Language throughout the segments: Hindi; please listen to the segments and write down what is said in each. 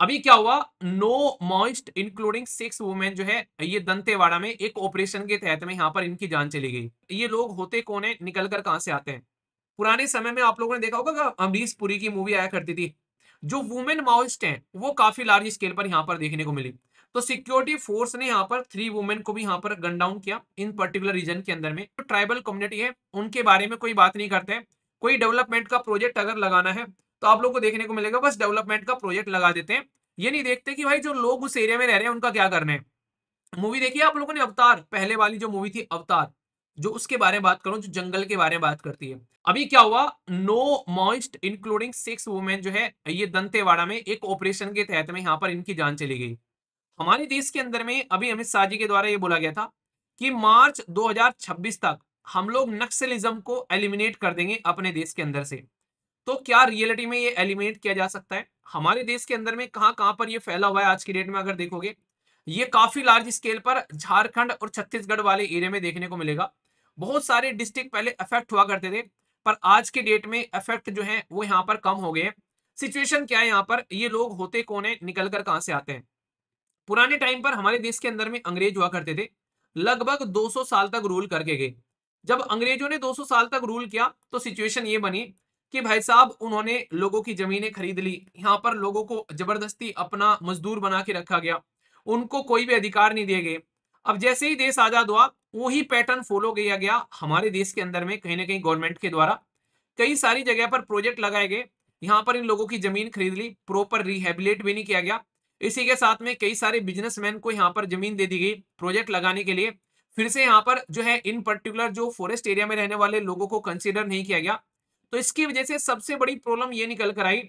अभी क्या हुआ no Maoist including six women जो है ये दंतेवाड़ा में एक ऑपरेशन के तहत में यहाँ पर इनकी जान चली गई ये लोग होते कौन है निकल कर कहां से आते हैं पुराने समय में आप लोगों ने देखा होगा अमरीश पुरी की मूवी आया करती थी जो वुमेन माओइस्ट हैं वो काफी लार्ज स्केल पर यहाँ पर देखने को मिली तो सिक्योरिटी फोर्स ने यहाँ पर थ्री वुमेन को भी यहाँ पर गन डाउन किया इन पर्टिकुलर रीजन के अंदर में जो तो ट्राइबल कम्युनिटी है उनके बारे में कोई बात नहीं करते हैं कोई डेवलपमेंट का प्रोजेक्ट अगर लगाना है तो आप लोग को देखने को मिलेगा बस डेवलपमेंट का प्रोजेक्ट लगा देते हैं ये नहीं देखते कि भाई जो लोग उस एरिया में रह रहे हैं उनका क्या करना है मूवी देखिए आप लोगों ने अवतार पहले वाली जो मूवी थी अवतार जो उसके बारे में बात करूं जो जंगल के बारे में बात करती है अभी क्या हुआ no Maoist including six women जो है ये दंतेवाड़ा में एक ऑपरेशन के तहत में यहाँ पर इनकी जान चली गई हमारे देश के अंदर में अभी अमित शाह जी के द्वारा ये बोला गया था कि मार्च 2026 तक हम लोग नक्सलिज्म को एलिमिनेट कर देंगे अपने देश के अंदर से तो क्या रियलिटी में ये एलिमिनेट किया जा सकता है हमारे देश के अंदर में कहां कहां पर ये फैला हुआ है आज की डेट में अगर देखोगे ये काफी लार्ज स्केल पर झारखंड और छत्तीसगढ़ वाले एरिया में देखने को मिलेगा बहुत सारे डिस्ट्रिक्ट पहले अफेक्ट हुआ करते थे पर आज के डेट में अफेक्ट जो है वो यहाँ पर कम हो गए हैं सिचुएशन क्या है यहाँ पर ये लोग होते कौन है निकल कर कहां से आते हैं पुराने टाइम पर हमारे देश के अंदर में अंग्रेज हुआ करते थे लगभग 200 साल तक रूल करके गए जब अंग्रेजों ने 200 साल तक रूल किया तो सिचुएशन ये बनी कि भाई साहब उन्होंने लोगों की जमीनें खरीद ली यहाँ पर लोगों को जबरदस्ती अपना मजदूर बना के रखा गया उनको कोई भी अधिकार नहीं दिए गए अब जैसे ही देश आजाद हुआ वही पैटर्न फॉलो किया गया हमारे देश के अंदर में कहीं ना कहीं गवर्नमेंट के द्वारा कई सारी जगह पर प्रोजेक्ट लगाए गए यहाँ पर इन लोगों की जमीन खरीद ली प्रॉपर रिहेबिलेट भी नहीं किया गया इसी के साथ में कई सारे बिजनेसमैन को यहाँ पर जमीन दे दी गई प्रोजेक्ट लगाने के लिए फिर से यहाँ पर जो है इन पर्टिकुलर जो फॉरेस्ट एरिया में रहने वाले लोगों को कंसिडर नहीं किया गया तो इसकी वजह से सबसे बड़ी प्रॉब्लम ये निकल कर आई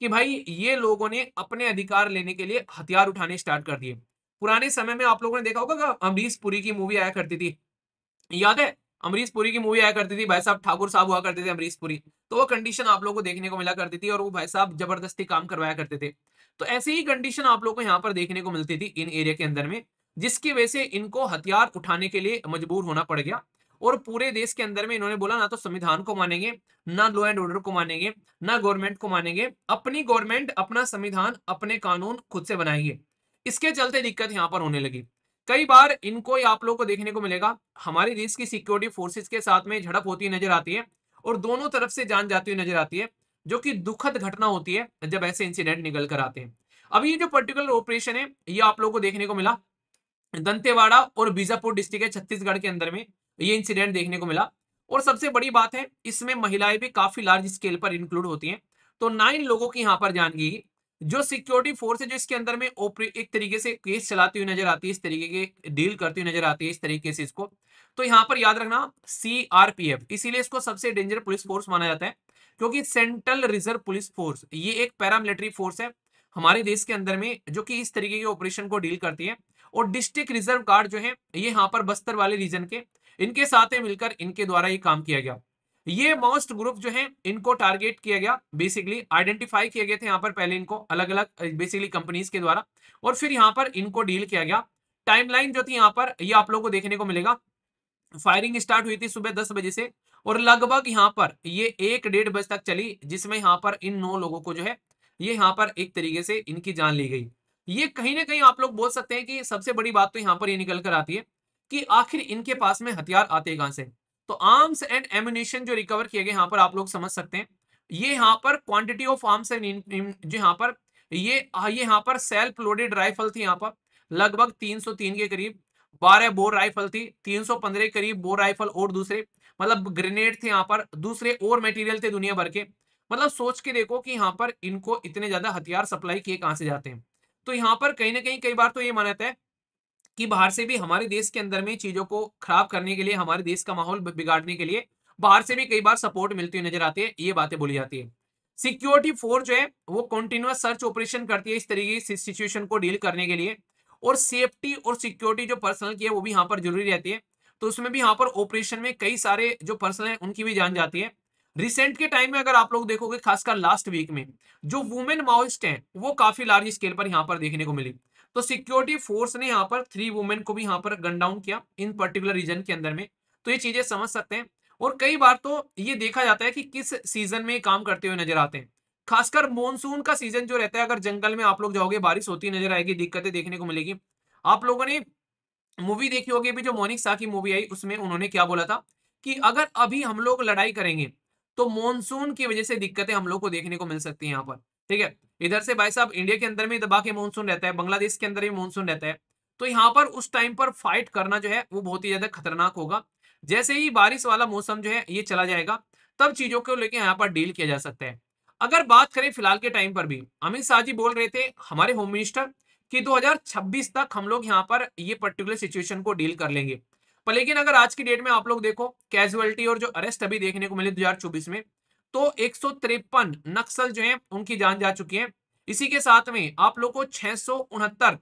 कि भाई ये लोगों ने अपने अधिकार लेने के लिए हथियार उठाने स्टार्ट कर दिए पुराने समय में आप लोगों ने देखा होगा अमरीश पुरी की मूवी आया करती थी याद है अमरीश पुरी की मूवी आया करती थी भाई साहब ठाकुर साहब हुआ करते थे अमरीश पुरी तो वो कंडीशन आप लोगों को देखने को मिला करती थी और वो भाई साहब जबरदस्ती काम करवाया करते थे तो ऐसी ही कंडीशन आप लोग को यहाँ पर देखने को मिलती थी इन एरिया के अंदर में जिसकी वजह से इनको हथियार उठाने के लिए मजबूर होना पड़ गया और पूरे देश के अंदर में इन्होंने बोला ना तो संविधान को मानेंगे ना लॉ एंड ऑर्डर को मानेंगे ना गवर्नमेंट को मानेंगे अपनी गवर्नमेंट अपना संविधान अपने कानून खुद से बनाएंगे इसके चलते दिक्कत यहाँ पर होने लगी कई बार इनको आप लोग को देखने को मिलेगा हमारे देश की सिक्योरिटी फोर्सेज के साथ में झड़प होती नजर आती है और दोनों तरफ से जान जाती हुई नजर आती है जो कि दुखद घटना होती है जब ऐसे इंसिडेंट निकल कर आते हैं अब ये जो पर्टिकुलर ऑपरेशन है ये आप लोगों को देखने को मिला दंतेवाड़ा और बीजापुर डिस्ट्रिक्ट है छत्तीसगढ़ के अंदर में ये इंसिडेंट देखने को मिला और सबसे बड़ी बात है इसमें महिलाएं भी काफी लार्ज स्केल पर इंक्लूड होती हैं तो नाइन लोगों की यहाँ पर जान गई जो सिक्योरिटी फोर्स है जो इसके अंदर में एक तरीके से केस चलाती हुई नजर आती है इस तरीके के डील करती हुई नजर आती है इस तरीके से इसको तो यहाँ पर याद रखना सीआरपीएफ इसीलिए इसको सबसे डेंजर पुलिस फोर्स माना जाता है क्योंकि सेंट्रल रिजर्व पुलिस फोर्स ये एक पैरामिलिट्री फोर्स है हमारे देश के अंदर में जो कि इस तरीके के ऑपरेशन को डील करती है और डिस्ट्रिक्ट रिजर्व गार्ड जो है ये यहाँ पर बस्तर वाले रीजन के इनके साथ मिलकर इनके द्वारा ये काम किया गया ये मोस्ट ग्रुप जो है इनको टारगेट किया गया बेसिकली आइडेंटिफाई किए गए थे यहाँ पर पहले इनको अलग अलग बेसिकली कंपनीज के द्वारा और फिर यहाँ पर इनको डील किया गया टाइमलाइन जो थी यहाँ पर ये आप लोगों को देखने को मिलेगा फायरिंग स्टार्ट हुई थी सुबह दस बजे से और लगभग यहाँ पर ये एक डेढ़ बजे तक चली जिसमें यहाँ पर इन नौ लोगों को जो है ये यहाँ पर एक तरीके से इनकी जान ली गई ये कहीं ना कहीं आप लोग बोल सकते हैं कि सबसे बड़ी बात तो यहाँ पर ये निकल कर आती है कि आखिर इनके पास में हथियार आते कहां से तो आर्म्स एंड एम्यूनेशन जो रिकवर किए गए यहां पर आप लोग समझ सकते हैं ये यहाँ पर क्वांटिटी ऑफ आर्म्स एंड यहां पर ये ये यहाँ पर सेल्फ लोडेड राइफल थी यहाँ पर लगभग 303 के करीब 12 बोर राइफल थी 315 के करीब बोर राइफल और दूसरे मतलब ग्रेनेड थे यहाँ पर दूसरे और मटेरियल थे दुनिया भर के मतलब सोच के देखो कि यहाँ पर इनको इतने ज्यादा हथियार सप्लाई किए कहां से जाते हैं तो यहाँ पर कहीं ना कहीं कई बार तो ये माना जाता है कि बाहर से भी हमारे देश के अंदर में चीजों को खराब करने के लिए हमारे देश का माहौल बिगाड़ने के लिए बाहर से भी कई बार सपोर्ट मिलती हुई नजर आती है ये बातें बोली जाती है सिक्योरिटी फोर्स जो है वो कॉन्टिन्यूस सर्च ऑपरेशन करती है इस तरीके की सिचुएशन को डील करने के लिए और सेफ्टी और सिक्योरिटी जो पर्सनल की है वो भी यहाँ पर जरूरी रहती है तो उसमें भी यहाँ पर ऑपरेशन में कई सारे जो पर्सन है उनकी भी जान जाती है रिसेंट के टाइम में अगर आप लोग देखोगे खासकर लास्ट वीक में जो वुमेन माओइस्ट हैं वो काफी लार्ज स्केल पर यहाँ पर देखने को मिली तो सिक्योरिटी फोर्स ने यहाँ पर थ्री वुमेन को भी यहाँ पर गन डाउन किया इन पर्टिकुलर रीजन के अंदर में तो ये चीजें समझ सकते हैं और कई बार तो ये देखा जाता है कि किस सीजन में काम करते हुए नजर आते हैं खासकर मॉनसून का सीजन जो रहता है अगर जंगल में आप लोग जाओगे बारिश होती नजर आएगी दिक्कतें देखने को मिलेगी आप लोगों ने मूवी देखी होगी भी जो मोनिक शाह की मूवी आई उसमें उन्होंने क्या बोला था कि अगर अभी हम लोग लड़ाई करेंगे तो मॉनसून की वजह से दिक्कतें हम लोग को देखने को मिल सकती है यहाँ पर ठीक है इधर से भाई साहब इंडिया के अंदर में दबा के मानसून रहता है बांग्लादेश के अंदर भी मानसून रहता है तो यहाँ पर उस टाइम पर फाइट करना जो है वो बहुत ही ज्यादा खतरनाक होगा जैसे ही बारिश वाला मौसम जो है ये चला जाएगा तब चीजों को लेकर यहाँ पर डील किया जा सकता है अगर बात करें फिलहाल के टाइम पर भी अमित शाह जी बोल रहे थे हमारे होम मिनिस्टर कि 2026 तक हम लोग यहाँ पर ये पर्टिकुलर सिचुएशन को डील कर लेंगे पर लेकिन अगर आज की डेट में आप लोग देखो कैजुअलिटी और जो अरेस्ट अभी देखने को मिले 2024 में तो एक नक्सल जो है उनकी जान जा चुकी है इसी के साथ में आप लोग को छह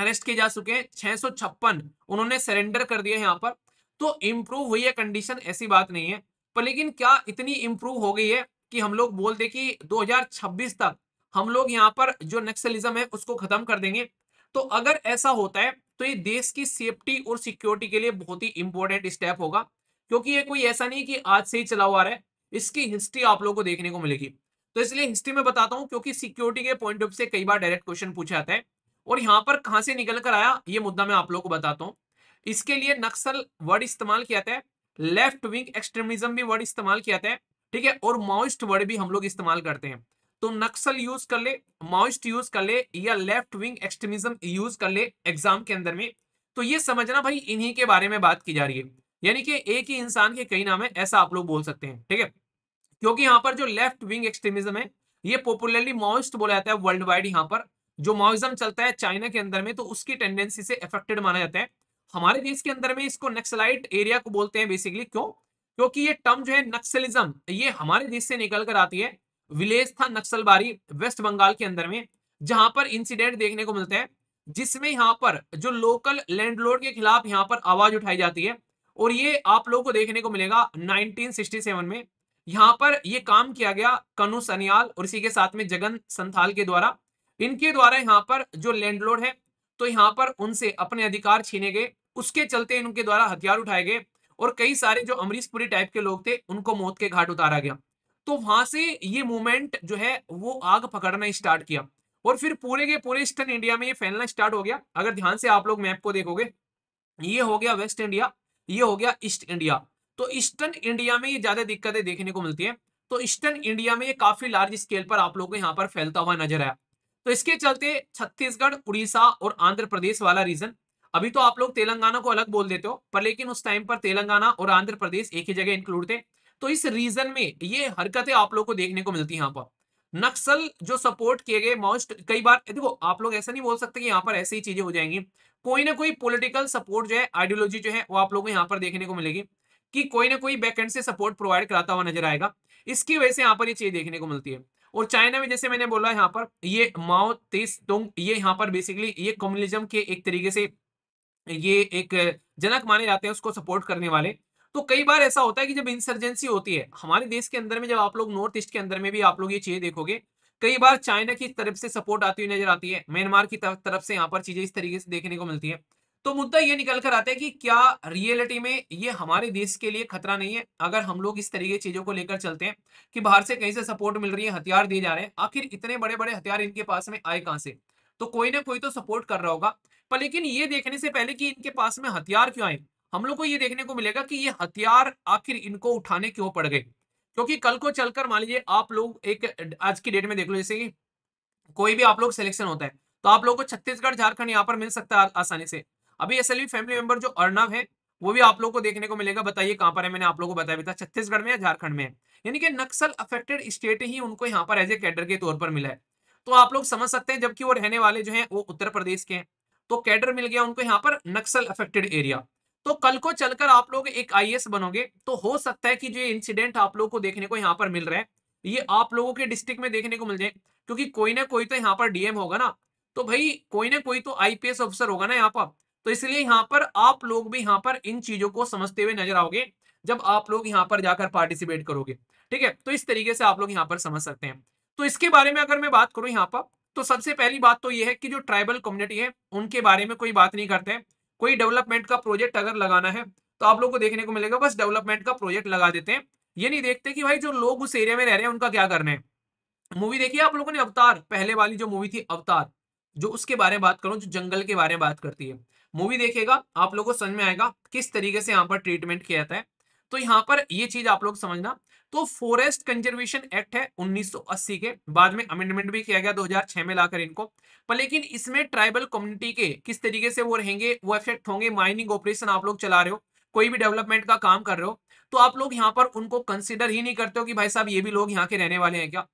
अरेस्ट किए जा चुके हैं छह उन्होंने सरेंडर कर दिया यहाँ पर तो इम्प्रूव हुई है कंडीशन ऐसी बात नहीं है पर लेकिन क्या इतनी इम्प्रूव हो गई है कि हम लोग बोलते कि 2026 तक हम लोग यहाँ पर जो नक्सलिज्म है उसको खत्म कर देंगे तो अगर ऐसा होता है तो ये देश की सेफ्टी और सिक्योरिटी के लिए बहुत ही इंपॉर्टेंट स्टेप होगा क्योंकि ये कोई ऐसा नहीं कि आज से ही चला हुआ रहा है इसकी हिस्ट्री आप लोगों को देखने को मिलेगी तो इसलिए हिस्ट्री में बताता हूँ क्योंकि सिक्योरिटी के पॉइंट ऑफ से कई बार डायरेक्ट क्वेश्चन पूछा जाता है और यहाँ पर कहाँ से निकल कर आया ये मुद्दा मैं आप लोग को बताता हूँ इसके लिए नक्सल वर्ड इस्तेमाल किया जाता है लेफ्ट विंग एक्सट्रीमिज्म भी वर्ड इस्तेमाल किया जाता है ठीक है और माउस्ट वर्ड भी हम लोग इस्तेमाल करते हैं तो नक्सल यूज कर ले माउस्ट यूज कर ले या लेफ्ट विंग एक्सट्रीमिज्म यूज कर ले एग्जाम के अंदर में तो ये समझना भाई इन्हीं के बारे में बात की जा रही है यानी कि एक ही इंसान के कई नाम है ऐसा आप लोग बोल सकते हैं ठीक है क्योंकि यहाँ पर जो लेफ्ट विंग एक्सट्रीमिज्म है ये पॉपुलरली माओइस्ट बोला जाता है वर्ल्ड वाइड यहाँ पर जो माओइज्म चलता है चाइना के अंदर में तो उसकी टेंडेंसी से अफेक्टेड माना जाता है हमारे देश के अंदर में इसको नक्सलाइट एरिया को बोलते हैं बेसिकली क्यों क्योंकि ये टर्म जो है नक्सलिज्म ये हमारे देश से निकल कर आती है विलेज था नक्सलबारी वेस्ट बंगाल के अंदर में जहां पर इंसिडेंट देखने को मिलते हैं जिसमें यहाँ पर जो लोकल लैंडलॉर्ड के खिलाफ यहाँ पर आवाज उठाई जाती है और ये आप लोगों को देखने को मिलेगा 1967 में यहाँ पर ये काम किया गया कनु सनियाल और इसी के साथ में जगन संथाल के द्वारा इनके द्वारा यहाँ पर जो लैंडलोड है तो यहाँ पर उनसे अपने अधिकार छीने गए उसके चलते इनके द्वारा हथियार उठाए गए और कई सारे जो अमरीशपुरी टाइप के लोग थे उनको मौत के घाट उतारा गया तो वहां से ये मूवमेंट जो है वो आग पकड़ना स्टार्ट किया और फिर पूरे के पूरे ईस्टर्न इंडिया में ये फैलना स्टार्ट हो गया अगर ध्यान से आप लोग मैप को देखोगे ये हो गया वेस्ट इंडिया ये हो गया ईस्ट इंडिया तो ईस्टर्न इंडिया में ये ज्यादा दिक्कतें देखने को मिलती है तो ईस्टर्न इंडिया में ये काफी लार्ज स्केल पर आप लोगों को यहाँ पर फैलता हुआ नजर आया तो इसके चलते छत्तीसगढ़ उड़ीसा और आंध्र प्रदेश वाला रीजन अभी तो आप लोग तेलंगाना को अलग बोल देते हो पर लेकिन उस टाइम पर तेलंगाना और आंध्र प्रदेश एक ही जगह इंक्लूड थे तो इस रीजन में ये हरकतें आप लोग को देखने को मिलती है यहाँ पर नक्सल जो सपोर्ट किए गए मोस्ट कई बार देखो आप लोग ऐसा नहीं बोल सकते कि यहाँ पर ऐसी ही चीजें हो जाएंगी कोई ना कोई पॉलिटिकल सपोर्ट जो है आइडियोलॉजी जो है वो आप लोगों को यहाँ पर देखने को मिलेगी कि कोई ना कोई बैकेंड से सपोर्ट प्रोवाइड कराता हुआ नजर आएगा इसकी वजह से यहाँ पर ये चीज देखने को मिलती है और चाइना में जैसे मैंने बोला यहाँ पर ये माओ तेस तुंग ये यहाँ पर बेसिकली ये कम्युनिज्म के एक तरीके से ये एक जनक माने जाते हैं उसको सपोर्ट करने वाले तो कई बार ऐसा होता है कि जब इंसर्जेंसी होती है हमारे देश के अंदर में जब आप लोग नॉर्थ ईस्ट के अंदर में भी आप लोग ये चीज देखोगे कई बार चाइना की तरफ से सपोर्ट आती हुई नजर आती है म्यांमार की तरफ से यहाँ पर चीजें इस तरीके से देखने को मिलती है तो मुद्दा ये निकल कर आता है कि क्या रियलिटी में ये हमारे देश के लिए खतरा नहीं है अगर हम लोग इस तरीके चीजों को लेकर चलते हैं कि बाहर से कहीं से सपोर्ट मिल रही है हथियार दिए जा रहे हैं आखिर इतने बड़े बड़े हथियार इनके पास में आए कहां से तो कोई ना कोई तो सपोर्ट कर रहा होगा पर लेकिन ये देखने से पहले कि इनके पास में हथियार क्यों आए हम लोग को ये देखने को मिलेगा कि ये हथियार आखिर इनको उठाने क्यों पड़ गए क्योंकि कल को चलकर मान लीजिए आप लोग एक आज की डेट में देख लो जैसे कि कोई भी आप लोग सिलेक्शन होता है तो आप लोगों को छत्तीसगढ़ झारखंड यहाँ पर मिल सकता है आसानी से अभी एस फैमिली मेंबर जो अर्नव है वो भी आप लोग को देखने को मिलेगा बताइए कहां पर है मैंने आप लोगों को बताया भी था छत्तीसगढ़ में या झारखंड में यानी कि नक्सल अफेक्टेड स्टेट ही उनको यहाँ पर एज ए कैडर के तौर पर मिला है तो आप लोग समझ सकते हैं जबकि वो रहने वाले जो हैं वो उत्तर प्रदेश के हैं तो कैडर मिल गया उनको यहाँ पर नक्सल अफेक्टेड एरिया तो कल को चलकर आप लोग एक आई बनोगे तो हो सकता है कि जो इंसिडेंट आप लोग को देखने को यहाँ पर मिल रहा है ये आप लोगों के डिस्ट्रिक्ट में देखने को मिल जाए क्योंकि कोई ना कोई तो यहाँ पर डीएम होगा ना तो भाई कोई ना कोई तो आईपीएस ऑफिसर होगा ना यहाँ पर तो इसलिए यहाँ पर आप लोग भी यहाँ पर इन चीजों को समझते हुए नजर आओगे जब आप लोग यहाँ पर जाकर पार्टिसिपेट करोगे ठीक है तो इस तरीके से आप लोग यहाँ पर समझ सकते हैं तो इसके बारे में अगर मैं बात करूँ यहाँ पर तो सबसे पहली बात तो ये है कि जो ट्राइबल कम्युनिटी है उनके बारे में कोई बात नहीं करते हैं कोई डेवलपमेंट का प्रोजेक्ट अगर लगाना है तो आप लोग को देखने को मिलेगा बस डेवलपमेंट का प्रोजेक्ट लगा देते हैं ये नहीं देखते कि भाई जो लोग उस एरिया में रह रहे हैं उनका क्या करना है मूवी देखिए आप लोगों ने अवतार पहले वाली जो मूवी थी अवतार जो उसके बारे में बात करूं जो जंगल के बारे में बात करती है मूवी देखेगा आप लोगों को समझ में आएगा किस तरीके से यहाँ पर ट्रीटमेंट किया जाता है तो यहाँ पर ये चीज आप लोग समझना तो फॉरेस्ट कंजर्वेशन एक्ट है 1980 के बाद में अमेंडमेंट भी किया गया 2006 में लाकर इनको पर लेकिन इसमें ट्राइबल कम्युनिटी के किस तरीके से वो रहेंगे वो इफेक्ट होंगे माइनिंग ऑपरेशन आप लोग चला रहे हो कोई भी डेवलपमेंट का काम कर रहे हो तो आप लोग यहाँ पर उनको कंसिडर ही नहीं करते हो कि भाई साहब ये भी लोग यहाँ के रहने वाले हैं क्या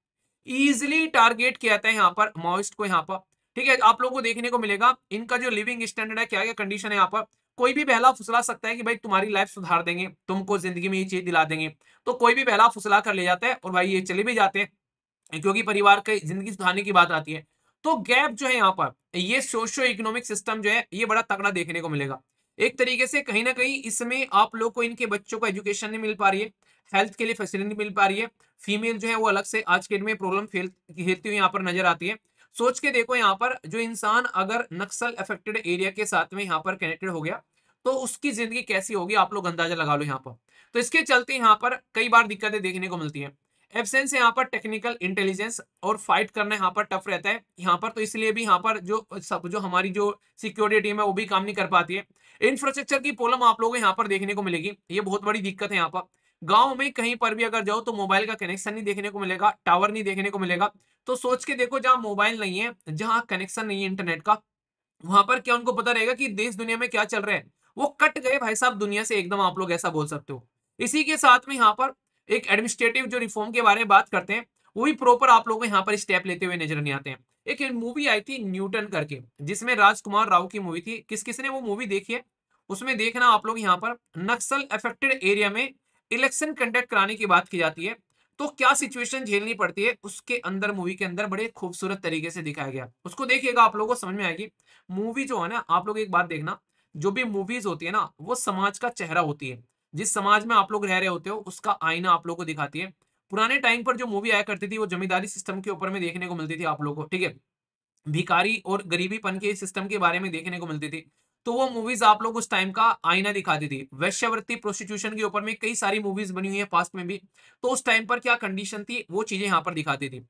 इजिली टारगेट किया जाता है यहाँ पर मॉइस्ट को यहाँ पर ठीक है आप लोगों को देखने को मिलेगा इनका जो लिविंग स्टैंडर्ड है क्या क्या कंडीशन है यहाँ पर कोई भी बहला फुसला सकता है कि भाई तुम्हारी लाइफ सुधार देंगे तुमको जिंदगी में ये चीज दिला देंगे तो कोई भी बहला फुसला कर ले जाता है और भाई ये चले भी जाते हैं क्योंकि परिवार के जिंदगी सुधारने की बात आती है तो गैप जो है यहाँ पर ये सोशो इकोनॉमिक सिस्टम जो है ये बड़ा तगड़ा देखने को मिलेगा एक तरीके से कहीं ना कहीं इसमें आप लोग को इनके बच्चों को एजुकेशन नहीं मिल पा रही है हेल्थ के लिए फैसिलिटी मिल पा रही है फीमेल जो है वो अलग से आज के डेट में प्रॉब्लम खेलती हुई यहाँ पर नजर आती है सोच के देखो यहाँ पर जो इंसान अगर नक्सल अफेक्टेड एरिया के साथ में यहाँ पर कनेक्टेड हो गया तो उसकी जिंदगी कैसी होगी आप लोग अंदाजा लगा लो यहाँ पर तो इसके चलते यहाँ पर कई बार दिक्कतें देखने को मिलती है एबसेंस यहाँ पर टेक्निकल इंटेलिजेंस और फाइट करना यहाँ पर टफ रहता है यहाँ पर तो इसलिए भी यहाँ पर जो सब जो हमारी जो सिक्योरिटी टीम है वो भी काम नहीं कर पाती है इंफ्रास्ट्रक्चर की प्रॉब्लम आप लोगों को यहाँ पर देखने को मिलेगी ये बहुत बड़ी दिक्कत है यहाँ पर गांव में कहीं पर भी अगर जाओ तो मोबाइल का कनेक्शन नहीं देखने को मिलेगा टावर नहीं देखने को मिलेगा तो सोच के देखो जहां मोबाइल नहीं है जहां कनेक्शन नहीं है इंटरनेट का वहां पर क्या उनको पता रहेगा कि देश दुनिया में क्या चल रहा है वो कट गए भाई साहब दुनिया से एकदम आप लोग ऐसा बोल सकते हो इसी के साथ में यहाँ पर एक एडमिनिस्ट्रेटिव जो रिफॉर्म के बारे में बात करते हैं वो भी प्रॉपर आप लोगों को यहाँ पर स्टेप लेते हुए नजर नहीं आते हैं एक मूवी आई थी न्यूटन करके जिसमें राजकुमार राव की मूवी थी किस किसने वो मूवी देखी है उसमें देखना आप लोग यहाँ पर नक्सल अफेक्टेड एरिया में इलेक्शन कंडक्ट कराने की बात की जाती है तो क्या सिचुएशन झेलनी पड़ती है उसके अंदर मूवी के अंदर बड़े खूबसूरत तरीके से दिखाया गया उसको देखिएगा आप लोगों को समझ में आएगी मूवी जो है ना आप लोग एक बात देखना जो भी मूवीज होती है ना वो समाज का चेहरा होती है जिस समाज में आप लोग रह रहे होते हो उसका आईना आप लोग को दिखाती है पुराने टाइम पर जो मूवी आया करती थी वो जमींदारी सिस्टम के ऊपर में देखने को मिलती थी आप लोगों को ठीक है भिकारी और गरीबीपन के सिस्टम के बारे में देखने को मिलती थी तो वो मूवीज आप लोग उस टाइम का आईना दिखाती थी वैश्यवृत्ति प्रोस्टिट्यूशन के ऊपर में कई सारी मूवीज बनी हुई है पास्ट में भी तो उस टाइम पर क्या कंडीशन थी वो चीजें यहाँ पर दिखाती थी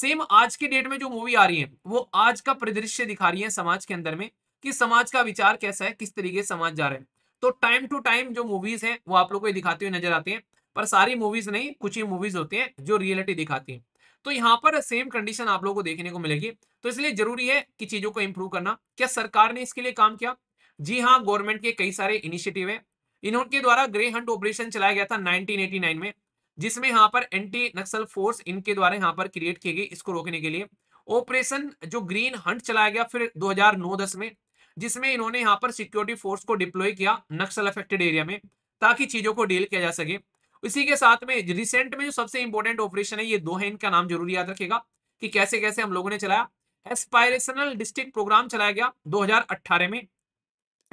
सेम आज की डेट में जो मूवी आ रही है वो आज का परिदृश्य दिखा रही है समाज के अंदर में कि समाज का विचार कैसा है किस तरीके से समाज जा रहे हैं तो टाइम टू टाइम जो मूवीज हैं वो आप लोग को दिखाते हुए नजर आते हैं पर सारी मूवीज नहीं कुछ ही मूवीज होती हैं जो रियलिटी दिखाती हैं तो यहाँ पर सेम कंडीशन आप लोगों को देखने को मिलेगी तो इसलिए जरूरी है कि चीजों को इम्प्रूव करना क्या सरकार ने इसके लिए काम किया जी हाँ गवर्नमेंट के कई सारे इनिशिएटिव है के द्वारा ग्रे हंट ऑपरेशन चलाया गया था 1989 में जिसमें यहाँ पर एंटी नक्सल फोर्स इनके द्वारा यहाँ पर क्रिएट की गई इसको रोकने के लिए ऑपरेशन जो ग्रीन हंट चलाया गया फिर 2009-10 में जिसमें इन्होंने यहाँ पर सिक्योरिटी फोर्स को डिप्लॉय किया नक्सल अफेक्टेड एरिया में ताकि चीजों को डील किया जा सके इसी के साथ में रिसेंट में जो सबसे इंपॉर्टेंट ऑपरेशन है ये दो है इनका नाम जरूर याद रखेगा कि कैसे कैसे हम लोगों ने चलाया एस्पायरेशनल डिस्ट्रिक्ट प्रोग्राम चलाया गया 2018 में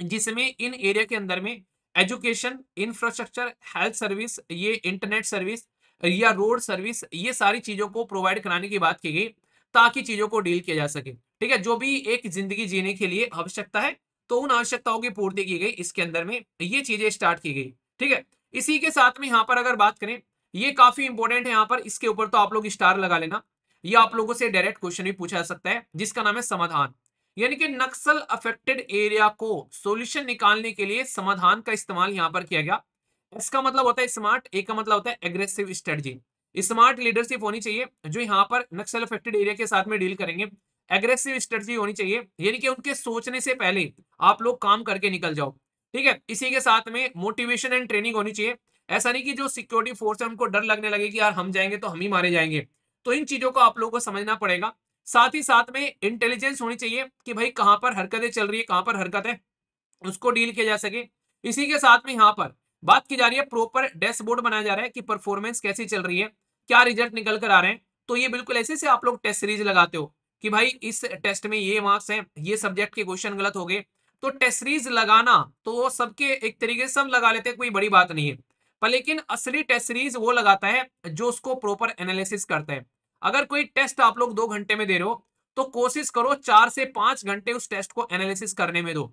जिसमें इन एरिया के अंदर में एजुकेशन इंफ्रास्ट्रक्चर हेल्थ सर्विस ये इंटरनेट सर्विस या रोड सर्विस ये सारी चीजों को प्रोवाइड कराने की बात की गई ताकि चीजों को डील किया जा सके ठीक है जो भी एक जिंदगी जीने के लिए आवश्यकता है तो उन आवश्यकताओं की पूर्ति की गई इसके अंदर में ये चीजें स्टार्ट की गई ठीक है इसी के साथ में यहाँ पर अगर बात करें ये काफी इंपॉर्टेंट है यहाँ पर इसके ऊपर तो आप लोग स्टार लगा लेना ये आप लोगों से डायरेक्ट क्वेश्चन भी पूछा जा सकता है जिसका नाम है समाधान यानी कि नक्सल अफेक्टेड एरिया को सॉल्यूशन निकालने के लिए समाधान का इस्तेमाल यहाँ पर किया गया इसका मतलब होता है स्मार्ट ए का मतलब होता है एग्रेसिव स्ट्रेटजी स्मार्ट लीडरशिप होनी चाहिए जो यहाँ पर नक्सल अफेक्टेड एरिया के साथ में डील करेंगे एग्रेसिव स्ट्रेटजी होनी चाहिए यानी कि उनके सोचने से पहले आप लोग काम करके निकल जाओ ठीक है इसी के साथ में मोटिवेशन एंड ट्रेनिंग होनी चाहिए ऐसा नहीं कि जो सिक्योरिटी फोर्स है उनको डर लगने लगे कि यार हम जाएंगे तो हम ही मारे जाएंगे तो इन चीजों को आप लोगों को समझना पड़ेगा साथ ही साथ में इंटेलिजेंस होनी चाहिए कि भाई कहाँ पर हरकतें चल रही है कहां पर हरकत है उसको डील किया जा सके इसी के साथ में यहाँ पर बात की जा रही है प्रॉपर डैशबोर्ड बनाया जा रहा है कि परफॉर्मेंस कैसी चल रही है क्या रिजल्ट निकल कर आ रहे हैं तो ये बिल्कुल ऐसे से आप लोग टेस्ट सीरीज लगाते हो कि भाई इस टेस्ट में ये मार्क्स हैं ये सब्जेक्ट के क्वेश्चन गलत हो गए तो टेस्ट सीरीज लगाना तो वो सबके एक तरीके से सब लगा लेते हैं कोई बड़ी बात नहीं है पर लेकिन असली टेस्ट सीरीज वो लगाता है जो उसको प्रॉपर एनालिसिस करता है अगर कोई टेस्ट आप लोग दो घंटे में दे रहे हो तो कोशिश करो चार से पांच घंटे उस टेस्ट को एनालिसिस करने में दो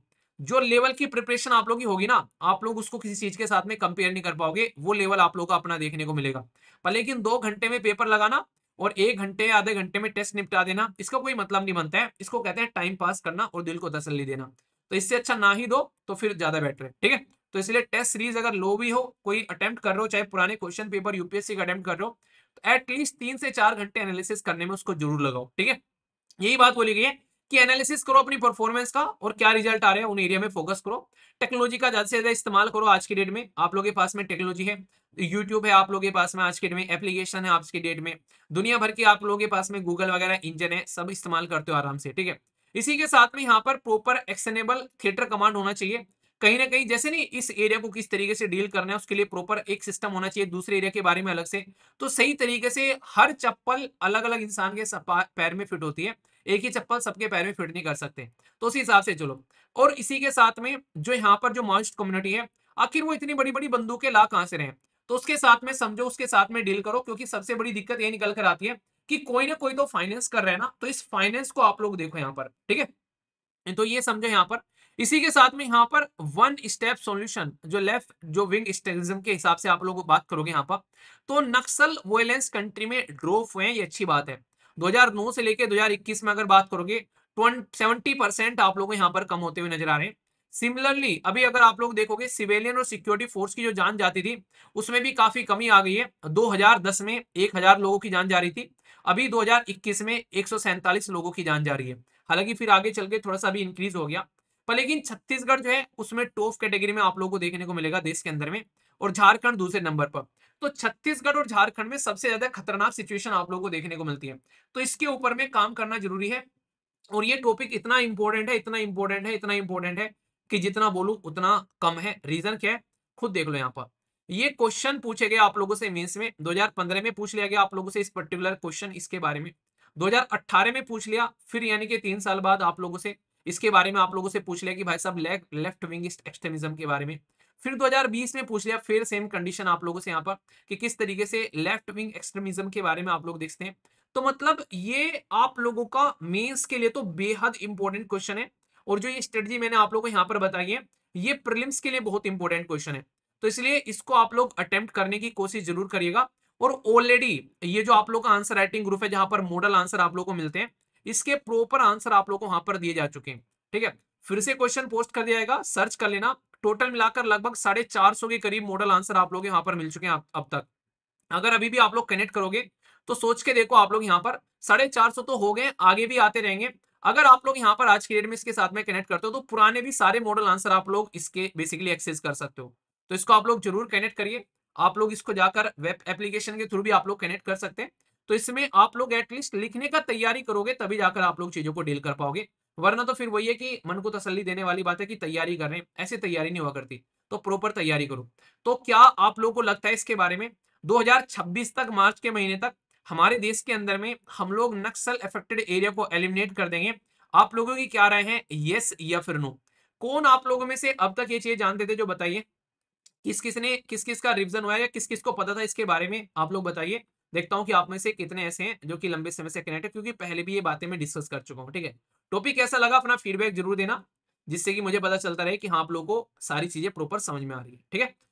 जो लेवल की प्रिपरेशन आप लोग की होगी ना आप लोग उसको किसी चीज के साथ में कंपेयर नहीं कर पाओगे वो लेवल आप लोग का अपना देखने को मिलेगा पर लेकिन दो घंटे में पेपर लगाना और एक घंटे या आधे घंटे में टेस्ट निपटा देना इसका कोई मतलब नहीं बनता है इसको कहते हैं टाइम पास करना और दिल को तसली देना तो इससे अच्छा ना ही दो तो फिर ज्यादा बेटर है ठीक है तो इसलिए टेस्ट सीरीज अगर लो भी हो कोई अटेम्प्ट कर रहे हो चाहे पुराने क्वेश्चन पेपर यूपीएससी का अटेम्प्ट कर रहे हो तो एटलीस्ट तीन से चार घंटे एनालिसिस करने में उसको जरूर लगाओ ठीक है यही बात बोली गई है कि एनालिसिस करो अपनी परफॉर्मेंस का और क्या रिजल्ट आ रहे हैं उन एरिया में फोकस करो टेक्नोलॉजी का ज्यादा से ज्यादा इस्तेमाल करो आज की डेट में आप लोगों के पास में टेक्नोलॉजी है यूट्यूब है आप लोगों के पास में आज के डेट में एप्लीकेशन है आज के डेट में दुनिया भर के आप लोगों के पास में गूगल वगैरह इंजन है सब इस्तेमाल करते हो आराम से ठीक है इसी के साथ में यहाँ पर प्रॉपर एक्सनेबल थिएटर कमांड होना चाहिए कहीं ना कहीं जैसे नहीं इस एरिया को किस तरीके से डील करना है उसके लिए प्रॉपर एक सिस्टम होना चाहिए दूसरे एरिया के बारे में अलग से तो सही तरीके से हर चप्पल अलग अलग इंसान के पैर में फिट होती है एक ही चप्पल सबके पैर में फिट नहीं कर सकते तो उसी हिसाब से चलो और इसी के साथ में जो यहाँ पर जो माउस्ट कम्युनिटी है आखिर वो इतनी बड़ी बड़ी बंदूकें ला कहां से रहे तो उसके साथ में समझो उसके साथ में डील करो क्योंकि सबसे बड़ी दिक्कत ये निकल कर आती है कि कोई ना कोई तो फाइनेंस कर रहे हैं ना तो इस फाइनेंस को आप लोग देखो यहाँ पर ठीक है तो ये समझो यहाँ पर इसी के साथ में यहाँ पर वन स्टेप सॉल्यूशन जो लेफ्ट जो विंग स्टेलिज्म के हिसाब से आप लोगों को बात करोगे यहाँ पर तो नक्सल वोलेंस कंट्री में ड्रोफ हुए हैं ये अच्छी बात है 2009 से लेकर 2021 में अगर बात करोगे सेवेंटी परसेंट आप लोग यहाँ पर कम होते हुए नजर आ रहे हैं सिमिलरली अभी अगर आप लोग देखोगे सिविलियन और सिक्योरिटी फोर्स की जो जान जाती थी उसमें भी काफी कमी आ गई है दो में एक लोगों की जान जा रही थी अभी दो में एक लोगों की जान जा रही है हालांकि फिर आगे चल के थोड़ा सा अभी इंक्रीज हो गया पर लेकिन छत्तीसगढ़ जो है उसमें टॉप कैटेगरी में आप लोगों को देखने को मिलेगा देश के अंदर में और झारखंड दूसरे नंबर पर तो छत्तीसगढ़ और झारखंड में सबसे ज्यादा खतरनाक सिचुएशन आप लोगों को देखने को मिलती है तो इसके ऊपर में काम करना जरूरी है और ये टॉपिक इतना इंपॉर्टेंट है इतना इंपॉर्टेंट है इतना इंपॉर्टेंट है कि जितना बोलू उतना कम है रीजन क्या है खुद देख लो यहाँ पर ये क्वेश्चन पूछे गए आप लोगों से मीन्स में 2015 में पूछ लिया गया आप लोगों से इस पर्टिकुलर क्वेश्चन इसके बारे में 2018 में पूछ लिया फिर यानी कि तीन साल बाद आप लोगों से इसके बारे में आप लोगों से पूछ लिया कि भाई साहब ले, लेफ्ट विंग एक्सट्रीमिज्म के बारे में फिर 2020 में पूछ लिया फिर सेम कंडीशन आप लोगों से यहाँ पर कि किस तरीके से लेफ्ट विंग एक्सट्रीमिज्म के बारे में आप लोग देखते हैं तो मतलब ये आप लोगों का मेन्स के लिए तो बेहद इंपॉर्टेंट क्वेश्चन है और जो ये स्ट्रेटजी मैंने आप लोगों को यहाँ पर बताई है ये प्रिलिम्स के लिए बहुत इंपॉर्टेंट क्वेश्चन है तो इसलिए इसको आप लोग अटेम्प्ट करने की कोशिश जरूर करिएगा और ऑलरेडी ये जो आप लोग का आंसर राइटिंग ग्रुप है जहां पर मॉडल आंसर आप लोग को मिलते हैं इसके प्रॉपर आंसर आप लोगों को वहां पर दिए जा चुके हैं ठीक है फिर से क्वेश्चन पोस्ट कर दिया जाएगा सर्च कर लेना टोटल मिलाकर लगभग साढ़े चार सौ के करीब मॉडल आंसर आप लोग यहाँ पर मिल चुके हैं अब तक अगर अभी भी आप लोग कनेक्ट करोगे तो सोच के देखो आप लोग यहाँ पर साढ़े चार सौ तो हो गए आगे भी आते रहेंगे अगर आप लोग यहाँ पर आज के डेट में इसके साथ में कनेक्ट करते हो तो पुराने भी सारे मॉडल आंसर आप लोग इसके बेसिकली एक्सेस कर सकते हो तो इसको आप लोग जरूर कनेक्ट करिए आप लोग इसको जाकर वेब एप्लीकेशन के थ्रू भी आप लोग कनेक्ट कर सकते हैं तो इसमें आप लोग एटलीस्ट लिखने का तैयारी करोगे तभी जाकर आप लोग चीजों को डील कर पाओगे वरना तो फिर वही है कि मन को तसल्ली देने वाली बात है कि तैयारी कर रहे हैं ऐसे तैयारी नहीं हुआ करती तो प्रॉपर तैयारी करो तो क्या आप लोगों को लगता है इसके बारे में 2026 तक मार्च के महीने तक हमारे देश के अंदर में हम लोग नक्सल एफेक्टेड एरिया को एलिमिनेट कर देंगे आप लोगों की क्या राय है यस या फिर नो कौन आप लोगों में से अब तक ये चीज जानते थे जो बताइए किस किसने किस किस का रिविजन हुआ या किस किस को पता था इसके बारे में आप लोग बताइए देखता हूँ कि आप में से कितने ऐसे हैं जो कि लंबे समय से कनेक्ट है क्योंकि पहले भी ये बातें मैं डिस्कस कर चुका हूँ ठीक है टॉपिक कैसा लगा अपना फीडबैक जरूर देना जिससे कि मुझे पता चलता रहे कि हाँ आप लोगों को सारी चीजें प्रॉपर समझ में आ रही है ठीक है